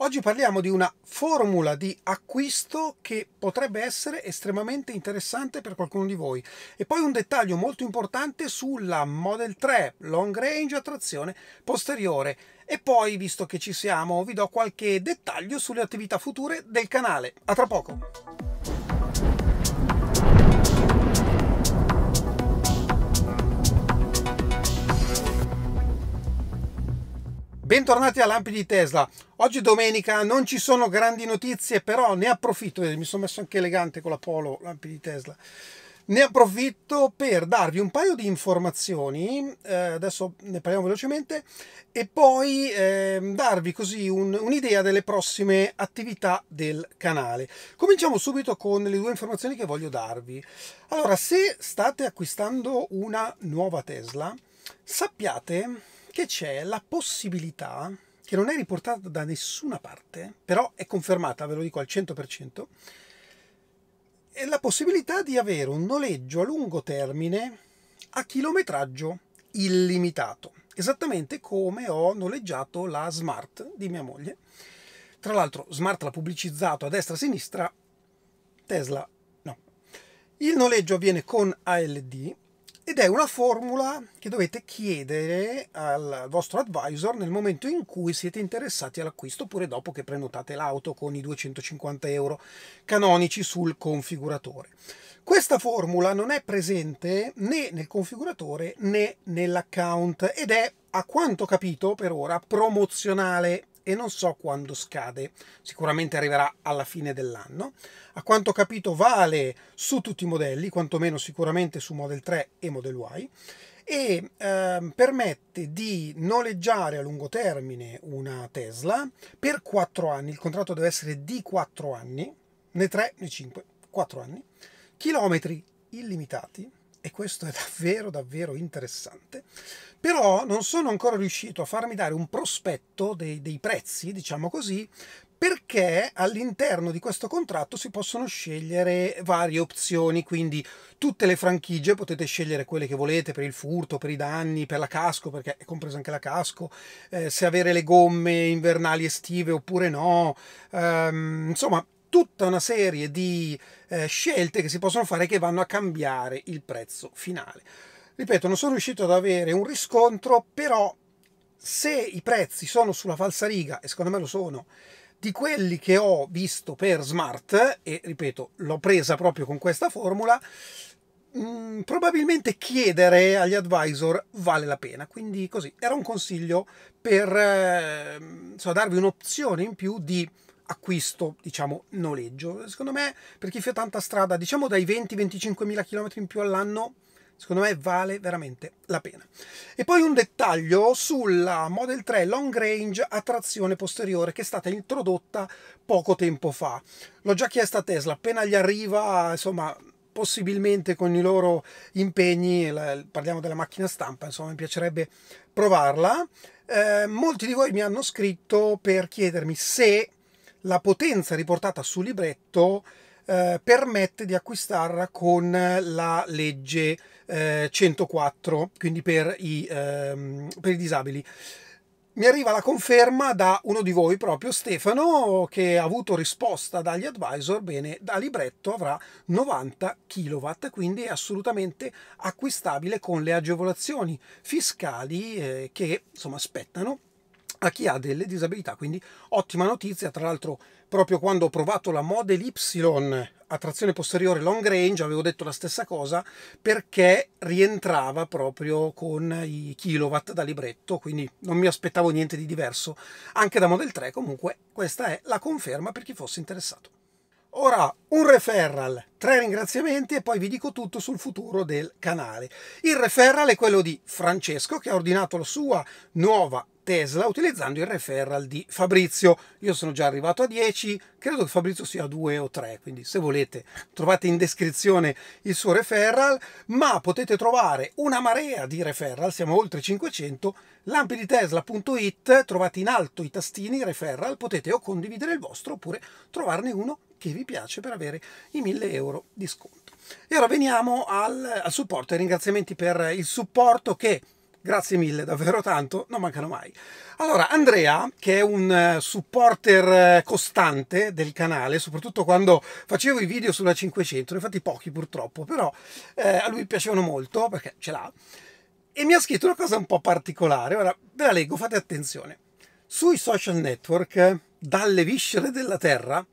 Oggi parliamo di una formula di acquisto che potrebbe essere estremamente interessante per qualcuno di voi. E poi un dettaglio molto importante sulla Model 3 long range a trazione posteriore. E poi, visto che ci siamo, vi do qualche dettaglio sulle attività future del canale. A tra poco! Bentornati a Lampi di Tesla. Oggi è domenica non ci sono grandi notizie, però ne approfitto, mi sono messo anche elegante con la Polo, lampi di Tesla. Ne approfitto per darvi un paio di informazioni, eh, adesso ne parliamo velocemente, e poi eh, darvi così un'idea delle prossime attività del canale. Cominciamo subito con le due informazioni che voglio darvi. Allora, se state acquistando una nuova Tesla, sappiate che c'è la possibilità che non è riportata da nessuna parte, però è confermata, ve lo dico al 100%, è la possibilità di avere un noleggio a lungo termine a chilometraggio illimitato, esattamente come ho noleggiato la Smart di mia moglie. Tra l'altro Smart l'ha pubblicizzato a destra e a sinistra, Tesla no. Il noleggio avviene con ALD ed è una formula che dovete chiedere al vostro advisor nel momento in cui siete interessati all'acquisto oppure dopo che prenotate l'auto con i 250 euro canonici sul configuratore. Questa formula non è presente né nel configuratore né nell'account ed è, a quanto capito per ora, promozionale e non so quando scade, sicuramente arriverà alla fine dell'anno. A quanto ho capito vale su tutti i modelli, quantomeno sicuramente su Model 3 e Model Y e eh, permette di noleggiare a lungo termine una Tesla per 4 anni, il contratto deve essere di 4 anni, né 3 né 5, 4 anni, chilometri illimitati, e questo è davvero davvero interessante, però non sono ancora riuscito a farmi dare un prospetto dei, dei prezzi, diciamo così, perché all'interno di questo contratto si possono scegliere varie opzioni, quindi tutte le franchigie potete scegliere quelle che volete per il furto, per i danni, per la casco, perché è compresa anche la casco, eh, se avere le gomme invernali estive oppure no, ehm, insomma tutta una serie di eh, scelte che si possono fare che vanno a cambiare il prezzo finale. Ripeto, non sono riuscito ad avere un riscontro, però se i prezzi sono sulla falsa riga, e secondo me lo sono, di quelli che ho visto per Smart, e ripeto, l'ho presa proprio con questa formula, mm, probabilmente chiedere agli advisor vale la pena. Quindi così, era un consiglio per eh, so, darvi un'opzione in più di acquisto, diciamo, noleggio. Secondo me, per chi fa tanta strada, diciamo dai 20-25 mila chilometri in più all'anno, secondo me vale veramente la pena. E poi un dettaglio sulla Model 3 Long Range a trazione posteriore che è stata introdotta poco tempo fa. L'ho già chiesta a Tesla, appena gli arriva, insomma, possibilmente con i loro impegni, parliamo della macchina stampa, insomma, mi piacerebbe provarla. Eh, molti di voi mi hanno scritto per chiedermi se la potenza riportata sul libretto eh, permette di acquistarla con la legge eh, 104, quindi per i, ehm, per i disabili mi arriva la conferma da uno di voi proprio, Stefano, che ha avuto risposta dagli advisor, bene, da libretto avrà 90 kW, quindi è assolutamente acquistabile con le agevolazioni fiscali eh, che insomma aspettano a chi ha delle disabilità, quindi ottima notizia, tra l'altro proprio quando ho provato la Model Y a trazione posteriore long range avevo detto la stessa cosa perché rientrava proprio con i kilowatt da libretto, quindi non mi aspettavo niente di diverso anche da Model 3, comunque questa è la conferma per chi fosse interessato. Ora un referral, tre ringraziamenti e poi vi dico tutto sul futuro del canale. Il referral è quello di Francesco che ha ordinato la sua nuova Tesla utilizzando il referral di Fabrizio. Io sono già arrivato a 10, credo che Fabrizio sia a 2 o 3, quindi se volete trovate in descrizione il suo referral, ma potete trovare una marea di referral, siamo oltre 500, lampiditesla.it, trovate in alto i tastini referral, potete o condividere il vostro oppure trovarne uno che vi piace per avere i 1000 euro di sconto. E ora veniamo al, al supporto, ai ringraziamenti per il supporto che Grazie mille, davvero tanto, non mancano mai. Allora, Andrea, che è un eh, supporter eh, costante del canale, soprattutto quando facevo i video sulla 500, infatti pochi purtroppo, però eh, a lui piacevano molto perché ce l'ha, e mi ha scritto una cosa un po' particolare. Ora ve la leggo, fate attenzione. Sui social network, dalle viscere della terra,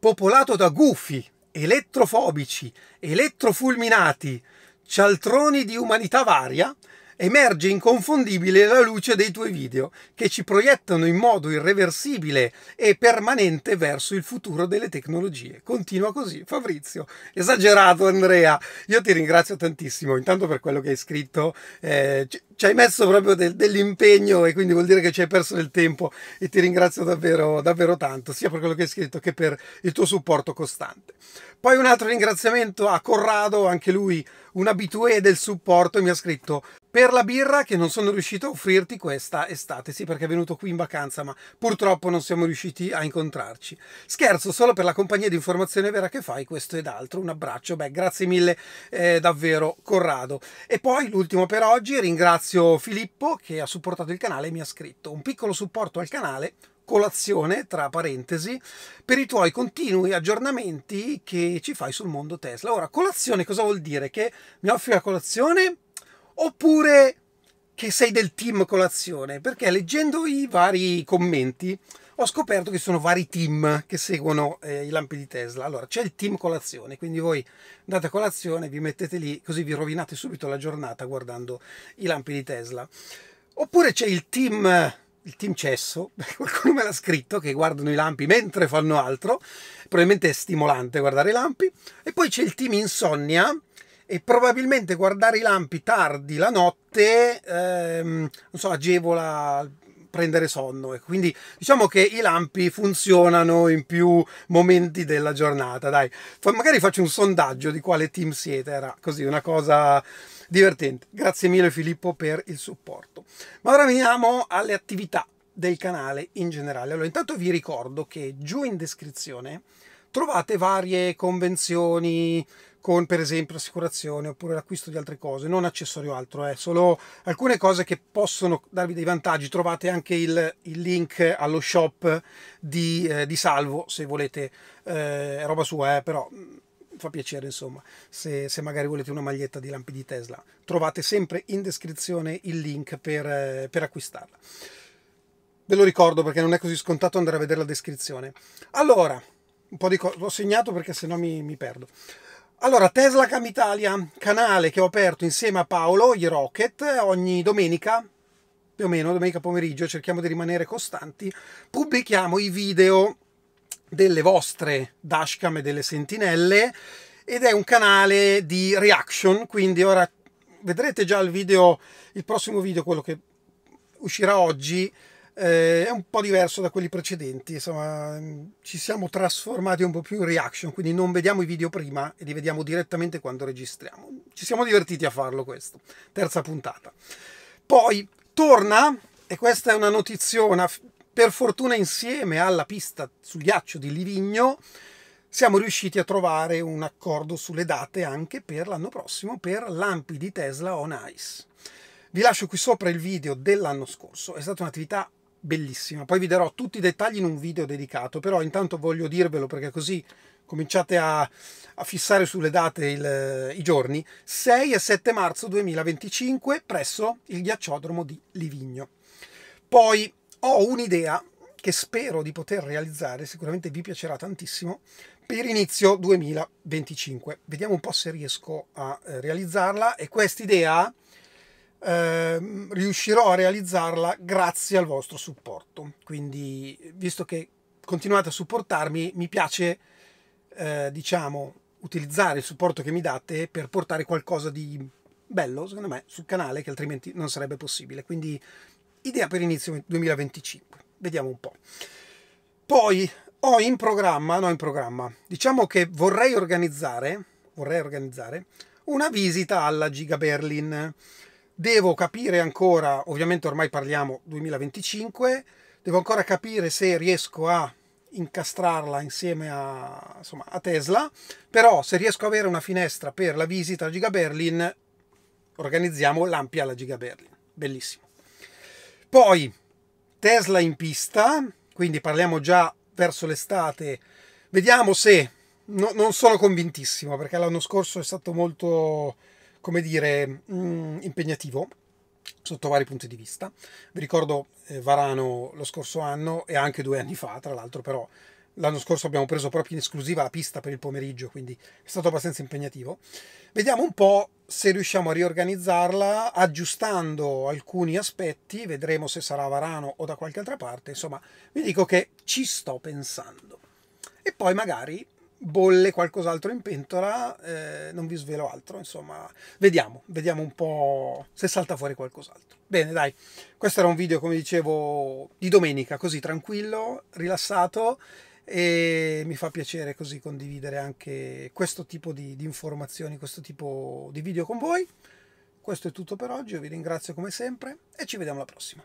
popolato da gufi, elettrofobici, elettrofulminati, cialtroni di umanità varia, emerge inconfondibile la luce dei tuoi video, che ci proiettano in modo irreversibile e permanente verso il futuro delle tecnologie. Continua così, Fabrizio. Esagerato, Andrea. Io ti ringrazio tantissimo, intanto per quello che hai scritto. Eh, ci hai messo proprio del, dell'impegno e quindi vuol dire che ci hai perso del tempo e ti ringrazio davvero, davvero tanto, sia per quello che hai scritto che per il tuo supporto costante. Poi un altro ringraziamento a Corrado, anche lui un abitué del supporto, mi ha scritto per la birra che non sono riuscito a offrirti questa estate, sì perché è venuto qui in vacanza ma purtroppo non siamo riusciti a incontrarci. Scherzo, solo per la compagnia di informazione vera che fai, questo ed altro, un abbraccio, beh grazie mille eh, davvero Corrado. E poi l'ultimo per oggi, ringrazio ringrazio Filippo che ha supportato il canale e mi ha scritto un piccolo supporto al canale colazione, tra parentesi, per i tuoi continui aggiornamenti che ci fai sul mondo Tesla. Ora, colazione cosa vuol dire? Che mi offri la colazione oppure che sei del team colazione? Perché leggendo i vari commenti ho scoperto che ci sono vari team che seguono eh, i lampi di Tesla. Allora, c'è il team colazione, quindi voi andate a colazione, vi mettete lì, così vi rovinate subito la giornata guardando i lampi di Tesla. Oppure c'è il team il team cesso, qualcuno me l'ha scritto, che guardano i lampi mentre fanno altro, probabilmente è stimolante guardare i lampi, e poi c'è il team insonnia, e probabilmente guardare i lampi tardi la notte, ehm, non so, agevola prendere sonno e quindi diciamo che i lampi funzionano in più momenti della giornata dai magari faccio un sondaggio di quale team siete era così una cosa divertente grazie mille Filippo per il supporto ma ora veniamo alle attività del canale in generale allora intanto vi ricordo che giù in descrizione trovate varie convenzioni con per esempio assicurazione oppure l'acquisto di altre cose, non accessorio altro, è eh, solo alcune cose che possono darvi dei vantaggi. Trovate anche il, il link allo shop di, eh, di Salvo se volete, eh, è roba sua, eh, però mm, fa piacere insomma se, se, magari volete una maglietta di lampi di Tesla trovate sempre in descrizione il link per, eh, per acquistarla ve lo ricordo perché non è così scontato andare a vedere la descrizione allora un po' di cose l'ho segnato perché sennò mi, mi perdo allora, Tesla Cam Italia, canale che ho aperto insieme a Paolo, i Rocket, ogni domenica, più o meno domenica pomeriggio, cerchiamo di rimanere costanti, pubblichiamo i video delle vostre dashcam e delle sentinelle ed è un canale di reaction, quindi ora vedrete già il video, il prossimo video, quello che uscirà oggi, eh, è un po' diverso da quelli precedenti, insomma mm, ci siamo trasformati un po' più in reaction, quindi non vediamo i video prima e li vediamo direttamente quando registriamo. Ci siamo divertiti a farlo questo, terza puntata. Poi torna, e questa è una notizia, per fortuna insieme alla pista sul ghiaccio di Livigno, siamo riusciti a trovare un accordo sulle date anche per l'anno prossimo per lampi di Tesla on ice. Vi lascio qui sopra il video dell'anno scorso, è stata un'attività bellissima. Poi vi darò tutti i dettagli in un video dedicato, però intanto voglio dirvelo perché così cominciate a, a fissare sulle date il, i giorni. 6 e 7 marzo 2025 presso il ghiacciodromo di Livigno. Poi ho un'idea che spero di poter realizzare, sicuramente vi piacerà tantissimo, per inizio 2025. Vediamo un po' se riesco a eh, realizzarla e quest'idea Ehm, riuscirò a realizzarla grazie al vostro supporto. Quindi, visto che continuate a supportarmi, mi piace, eh, diciamo, utilizzare il supporto che mi date per portare qualcosa di bello, secondo me, sul canale che altrimenti non sarebbe possibile. Quindi, idea per inizio 2025. Vediamo un po'. Poi ho in programma, no in programma, diciamo che vorrei organizzare, vorrei organizzare una visita alla Giga Berlin. Devo capire ancora, ovviamente ormai parliamo 2025, devo ancora capire se riesco a incastrarla insieme a, insomma, a Tesla, però se riesco ad avere una finestra per la visita a Giga Berlin, organizziamo l'ampia alla Giga Berlin. Bellissimo. Poi Tesla in pista, quindi parliamo già verso l'estate, vediamo se... No, non sono convintissimo perché l'anno scorso è stato molto come dire, mh, mm, impegnativo sotto vari punti di vista. Vi ricordo eh, Varano lo scorso anno e anche due anni fa, tra l'altro, però l'anno scorso abbiamo preso proprio in esclusiva la pista per il pomeriggio, quindi è stato abbastanza impegnativo. Vediamo un po' se riusciamo a riorganizzarla aggiustando alcuni aspetti, vedremo se sarà a Varano o da qualche altra parte, insomma vi dico che ci sto pensando. E poi magari bolle qualcos'altro in pentola, eh, non vi svelo altro, insomma, vediamo, vediamo un po' se salta fuori qualcos'altro. Bene, dai, questo era un video, come dicevo, di domenica, così tranquillo, rilassato e mi fa piacere così condividere anche questo tipo di, di informazioni, questo tipo di video con voi. Questo è tutto per oggi, io vi ringrazio come sempre e ci vediamo alla prossima.